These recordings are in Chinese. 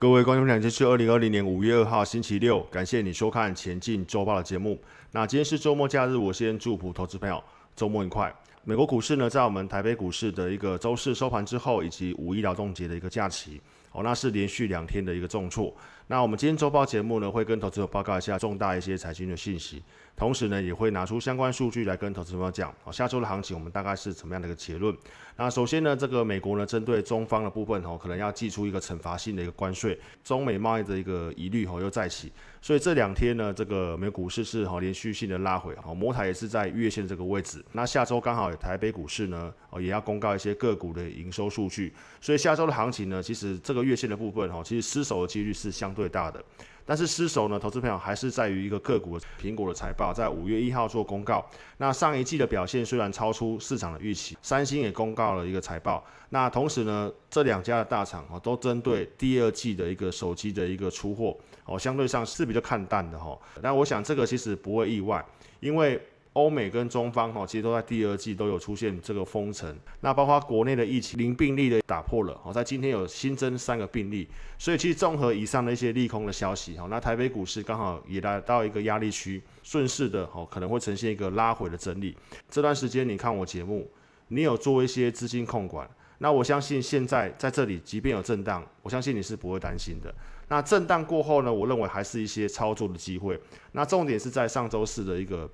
各位观众朋友，今天是二零二零年五月二号星期六，感谢你收看前进周报的节目。那今天是周末假日，我先祝福投资朋友周末愉快。美国股市呢，在我们台北股市的一个周四收盘之后，以及五一劳动节的一个假期，哦，那是连续两天的一个重挫。那我们今天周报节目呢，会跟投资者报告一下重大一些财经的信息。同时呢，也会拿出相关数据来跟投资方讲哦，下周的行情我们大概是怎么样的一个结论？那首先呢，这个美国呢，针对中方的部分哦，可能要寄出一个惩罚性的一个关税，中美贸易的一个疑虑哦又再起，所以这两天呢，这个美股市是哦连续性的拉回哦，摩台也是在月线这个位置。那下周刚好有台北股市呢哦也要公告一些个股的营收数据，所以下周的行情呢，其实这个月线的部分哦，其实失守的几率是相对大的。但是失手呢？投资朋友还是在于一个个股。苹果的财报在五月一号做公告，那上一季的表现虽然超出市场的预期，三星也公告了一个财报。那同时呢，这两家的大厂哦，都针对第二季的一个手机的一个出货哦，相对上是比较看淡的哈。那我想这个其实不会意外，因为。欧美跟中方哈，其实都在第二季都有出现这个封城。那包括国内的疫情零病例的打破了，哦，在今天有新增三个病例。所以其实综合以上的一些利空的消息，哈，那台北股市刚好也来到一个压力区，顺势的哦，可能会呈现一个拉回的整理。这段时间你看我节目，你有做一些资金控管，那我相信现在在这里，即便有震荡，我相信你是不会担心的。那震荡过后呢，我认为还是一些操作的机会。那重点是在上周四的一个。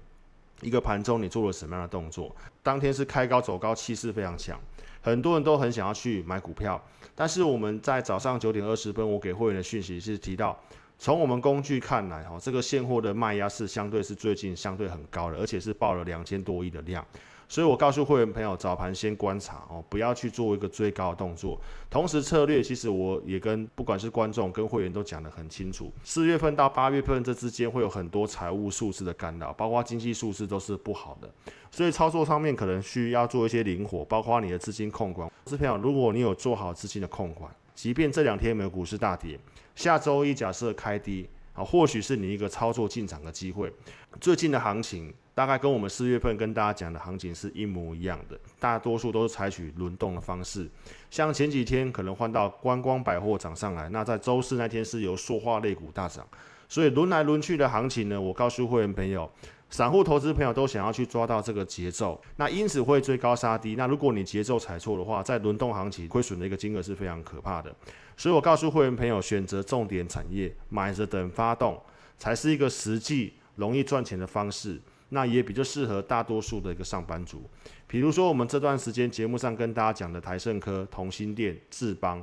一个盘中你做了什么样的动作？当天是开高走高，气势非常强，很多人都很想要去买股票。但是我们在早上九点二十分，我给会员的讯息是提到，从我们工具看来，哈，这个现货的卖压是相对是最近相对很高的，而且是爆了两千多亿的量。所以我告诉会员朋友，早盘先观察哦，不要去做一个追高的动作。同时，策略其实我也跟不管是观众跟会员都讲得很清楚。四月份到八月份这之间会有很多财务数字的干扰，包括经济数字都是不好的，所以操作上面可能需要做一些灵活，包括你的资金控管。所以，朋友，如果你有做好资金的控管，即便这两天没有股市大跌，下周一假设开低。啊，或许是你一个操作进场的机会。最近的行情大概跟我们四月份跟大家讲的行情是一模一样的，大多数都是采取轮动的方式。像前几天可能换到观光百货涨上来，那在周四那天是由塑化类股大涨，所以轮来轮去的行情呢，我告诉会员朋友。散户投资朋友都想要去抓到这个节奏，那因此会追高杀低。那如果你节奏踩错的话，在轮动行情亏损的一个金额是非常可怕的。所以我告诉会员朋友，选择重点产业买着等发动，才是一个实际容易赚钱的方式。那也比较适合大多数的一个上班族。比如说我们这段时间节目上跟大家讲的台盛科、同心店、智邦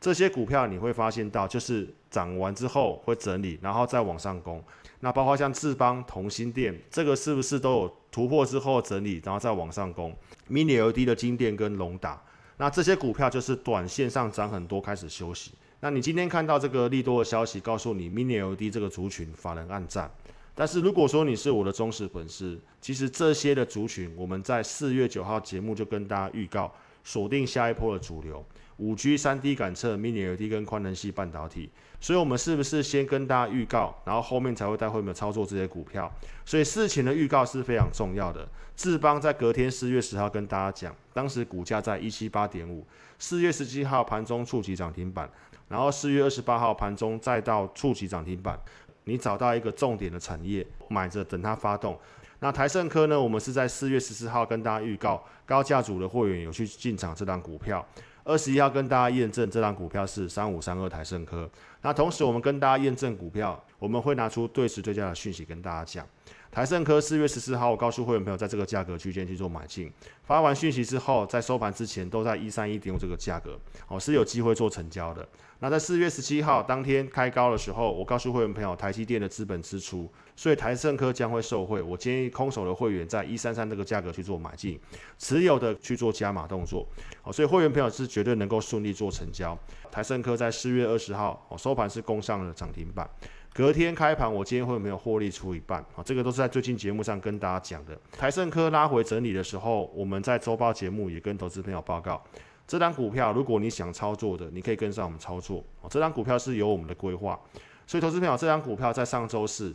这些股票，你会发现到就是涨完之后会整理，然后再往上攻。那包括像志邦同心店，这个是不是都有突破之后整理，然后再往上攻？mini LED 的金店跟龙达，那这些股票就是短线上涨很多，开始休息。那你今天看到这个利多的消息，告诉你 mini LED 这个族群法人暗战。但是如果说你是我的忠实粉丝，其实这些的族群，我们在四月九号节目就跟大家预告，锁定下一波的主流。五 G、三 D 感测、Mini LED 跟宽能系半导体，所以我们是不是先跟大家预告，然后后面才会带会员操作这些股票？所以事情的预告是非常重要的。智邦在隔天四月十号跟大家讲，当时股价在一七八点五，四月十七号盘中触及涨停板，然后四月二十八号盘中再到触及涨停板。你找到一个重点的产业，买着等它发动。那台盛科呢？我们是在四月十四号跟大家预告，高价组的会员有去进场这档股票。二十一号跟大家验证这张股票是三五三二台盛科。那同时，我们跟大家验证股票，我们会拿出对时最价的讯息跟大家讲。台盛科四月十四号，我告诉会员朋友，在这个价格区间去做买进。发完讯息之后，在收盘之前都在一三一点五这个价格，哦，是有机会做成交的。那在四月十七号当天开高的时候，我告诉会员朋友，台积电的资本支出，所以台盛科将会受惠。我建议空手的会员在一三三这个价格去做买进，持有的去做加码动作，哦，所以会员朋友是绝对能够顺利做成交。台盛科在四月二十号，哦，收盘是攻上了涨停板。隔天开盘，我今天会有没有获利出一半啊？这个都是在最近节目上跟大家讲的。台盛科拉回整理的时候，我们在周报节目也跟投资朋友报告，这张股票如果你想操作的，你可以跟上我们操作。哦，这张股票是由我们的规划，所以投资朋友这张股票在上周四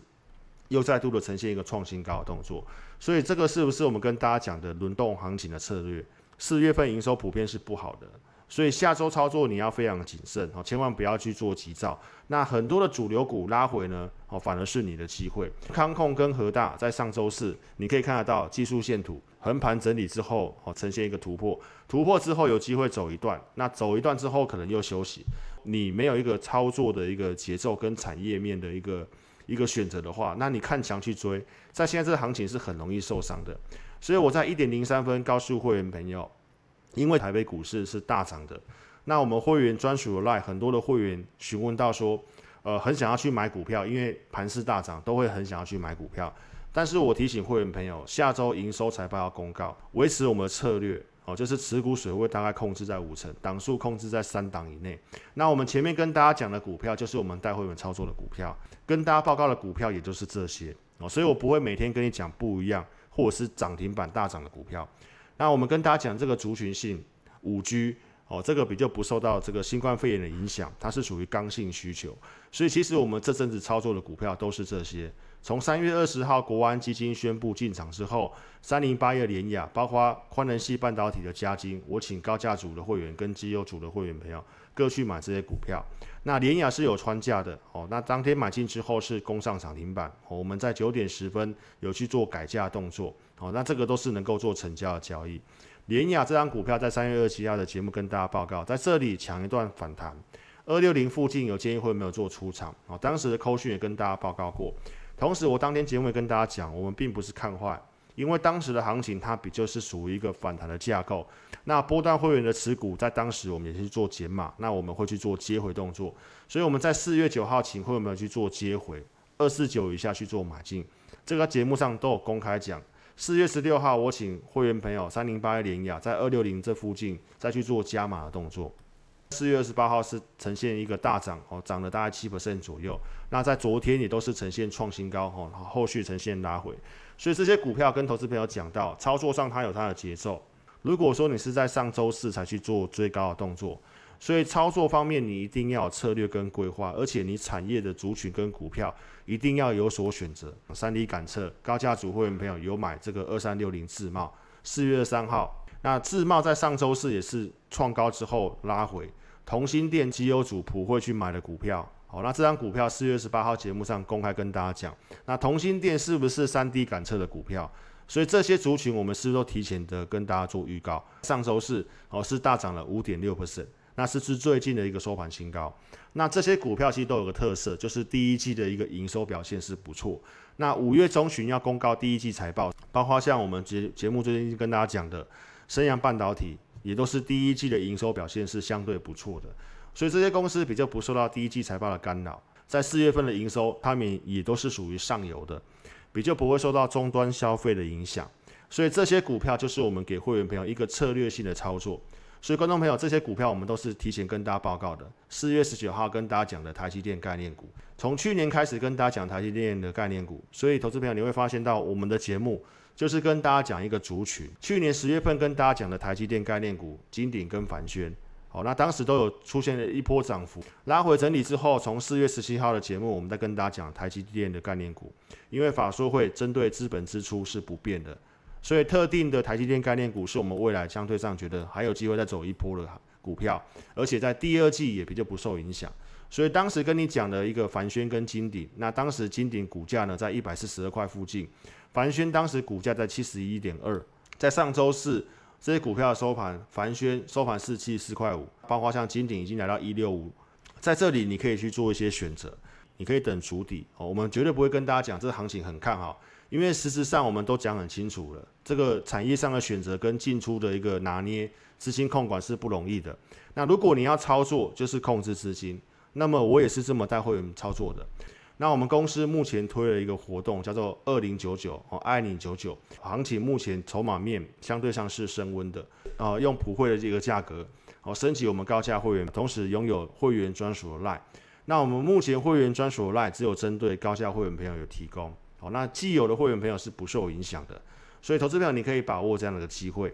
又再度的呈现一个创新高的动作，所以这个是不是我们跟大家讲的轮动行情的策略？四月份营收普遍是不好的。所以下周操作你要非常谨慎哦，千万不要去做急躁。那很多的主流股拉回呢，哦反而是你的机会。康控跟和大在上周四你可以看得到技术线图横盘整理之后哦呈现一个突破，突破之后有机会走一段，那走一段之后可能又休息。你没有一个操作的一个节奏跟产业面的一个一个选择的话，那你看墙去追，在现在这个行情是很容易受伤的。所以我在一点零三分告诉会员朋友。因为台北股市是大涨的，那我们会员专属的 Line 很多的会员询问到说，呃，很想要去买股票，因为盘市大涨都会很想要去买股票。但是我提醒会员朋友，下周营收财报要公告，维持我们的策略哦，就是持股水位大概控制在五成，档数控制在三档以内。那我们前面跟大家讲的股票，就是我们带会员操作的股票，跟大家报告的股票，也就是这些哦。所以我不会每天跟你讲不一样，或者是涨停板大涨的股票。那我们跟大家讲这个族群性五 G。哦，这个比就不受到这个新冠肺炎的影响，它是属于刚性需求，所以其实我们这阵子操作的股票都是这些。从三月二十号国安基金宣布进场之后，三零八一联雅，包括宽能系半导体的加金，我请高价组的会员跟基优组的会员朋友各去买这些股票。那联雅是有穿价的，哦，那当天买进之后是攻上涨停板，我们在九点十分有去做改价动作，哦，那这个都是能够做成交的交易。联雅这张股票在三月二七号的节目跟大家报告，在这里抢一段反弹，二六零附近有建议会没有做出场啊。当时的扣讯也跟大家报告过，同时我当天节目也跟大家讲，我们并不是看坏，因为当时的行情它比就是属于一个反弹的架构。那波段会员的持股在当时我们也是做减码，那我们会去做接回动作，所以我们在四月九号请会有没有去做接回，二四九以下去做买进，这个节目上都有公开讲。四月十六号，我请会员朋友三零八一林雅在二六零这附近再去做加码的动作。四月二十八号是呈现一个大涨哦，涨了大概七 percent 左右。那在昨天也都是呈现创新高哦，后后续呈现拉回。所以这些股票跟投资朋友讲到，操作上它有它的节奏。如果说你是在上周四才去做追高的动作。所以操作方面，你一定要策略跟规划，而且你产业的族群跟股票一定要有所选择。三 D 感测高价组会员朋友有买这个二三六零自贸，四月三号，那自贸在上周四也是创高之后拉回。同心电机有主普惠去买的股票，好，那这张股票四月十八号节目上公开跟大家讲，那同心电是不是三 D 感测的股票？所以这些族群我们是不是都提前的跟大家做预告？上周四哦是大涨了五点六 percent。那是是最近的一个收盘新高。那这些股票其实都有个特色，就是第一季的一个营收表现是不错。那五月中旬要公告第一季财报，包括像我们节节目最近跟大家讲的，升阳半导体也都是第一季的营收表现是相对不错的。所以这些公司比较不受到第一季财报的干扰，在四月份的营收，他们也都是属于上游的，比较不会受到终端消费的影响。所以这些股票就是我们给会员朋友一个策略性的操作。所以，观众朋友，这些股票我们都是提前跟大家报告的。四月十九号跟大家讲的台积电概念股，从去年开始跟大家讲台积电的概念股。所以，投资朋友你会发现到我们的节目就是跟大家讲一个族群。去年十月份跟大家讲的台积电概念股，金鼎跟凡轩，好，那当时都有出现了一波涨幅。拉回整理之后，从四月十七号的节目，我们再跟大家讲台积电的概念股，因为法说会针对资本支出是不变的。所以，特定的台积电概念股是我们未来相对上觉得还有机会再走一波的股票，而且在第二季也比较不受影响。所以当时跟你讲的一个凡轩跟金鼎，那当时金鼎股价呢在一百四十二块附近，凡轩当时股价在七十一点二，在上周四这些股票的收盘，凡轩收盘四七四块五，包括像金鼎已经来到一六五，在这里你可以去做一些选择，你可以等主底哦，我们绝对不会跟大家讲这个行情很看好。因为实质上我们都讲很清楚了，这个产业上的选择跟进出的一个拿捏资金控管是不容易的。那如果你要操作，就是控制资金，那么我也是这么带会员操作的。那我们公司目前推了一个活动，叫做二零九九哦，爱你九九。行情目前筹码面相对上是升温的，呃，用普惠的这个价格哦，升级我们高价会员，同时拥有会员专属的 line。那我们目前会员专属 line 只有针对高价会员朋友有提供。好，那既有的会员朋友是不受影响的，所以投资朋友你可以把握这样的机会。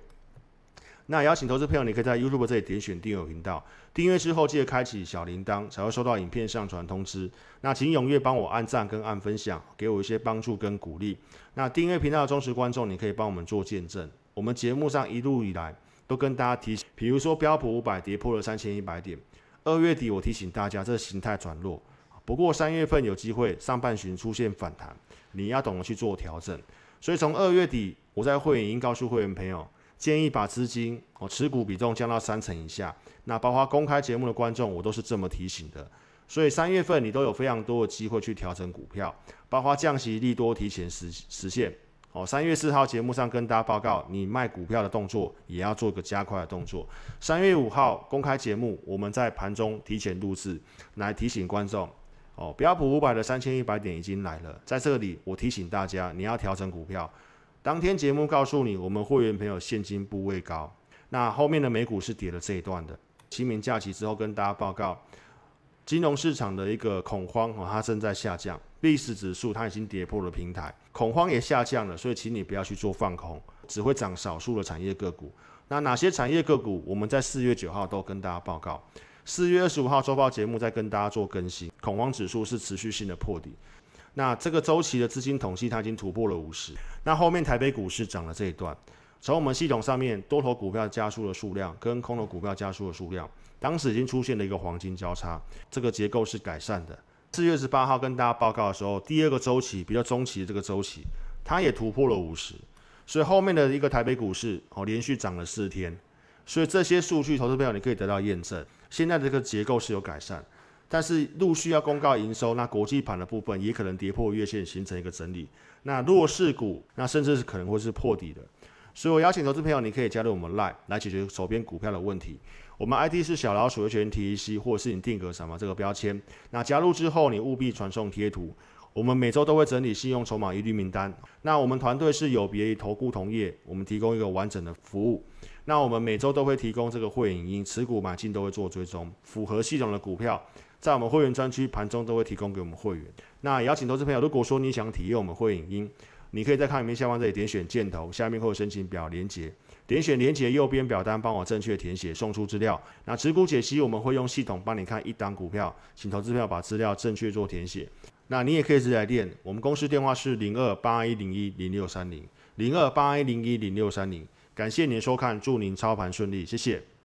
那邀请投资朋友，你可以在 YouTube 这里点选订阅频道，订阅之后记得开启小铃铛，才会收到影片上传通知。那请踊跃帮我按赞跟按分享，给我一些帮助跟鼓励。那订阅频道的忠实观众，你可以帮我们做见证。我们节目上一路以来都跟大家提，比如说标普五百跌破了三千一百点，二月底我提醒大家，这形态转弱。不过三月份有机会，上半旬出现反弹，你要懂得去做调整。所以从二月底，我在会员营告诉会员朋友，建议把资金哦持股比重降到三成以下。那包括公开节目的观众，我都是这么提醒的。所以三月份你都有非常多的机会去调整股票，包括降息利多提前实实现。哦，三月四号节目上跟大家报告，你卖股票的动作也要做一个加快的动作。三月五号公开节目，我们在盘中提前录制来提醒观众。哦，标普五百的三千一百点已经来了，在这里我提醒大家，你要调整股票。当天节目告诉你，我们会员朋友现金部位高，那后面的美股是跌了这一段的。清明假期之后跟大家报告，金融市场的一个恐慌哦，它正在下降历史指数它已经跌破了平台，恐慌也下降了，所以请你不要去做放空，只会涨少数的产业个股。那哪些产业个股，我们在四月九号都跟大家报告。四月二十五号周报节目再跟大家做更新，恐慌指数是持续性的破底，那这个周期的资金统计它已经突破了五十，那后面台北股市涨了这一段，从我们系统上面多头股票加速的数量跟空头股票加速的数量，当时已经出现了一个黄金交叉，这个结构是改善的。四月二十八号跟大家报告的时候，第二个周期比较中期的这个周期，它也突破了五十，所以后面的一个台北股市哦连续涨了四天，所以这些数据投资朋友你可以得到验证。现在这个结构是有改善，但是陆续要公告营收，那国际盘的部分也可能跌破月线，形成一个整理。那弱势股，那甚至是可能会是破底的。所以我邀请投资朋友，你可以加入我们 Line 来解决手边股票的问题。我们 ID 是小老鼠优先 TEC，或是你定格什么这个标签。那加入之后，你务必传送贴图。我们每周都会整理信用筹码一律名单。那我们团队是有别于投顾同业，我们提供一个完整的服务。那我们每周都会提供这个汇影音，持股买进都会做追踪，符合系统的股票，在我们会员专区盘中都会提供给我们会员。那邀请投资朋友，如果说你想体验我们汇影音，你可以在看影片下方这里点选箭头，下面会有申请表连接，点选连接右边表单帮我正确填写送出资料。那持股解析我们会用系统帮你看一档股票，请投资朋友把资料正确做填写。那你也可以直接来电，我们公司电话是零二八一零一零六三零零二八一零一零六三零。感谢您收看，祝您操盘顺利，谢谢。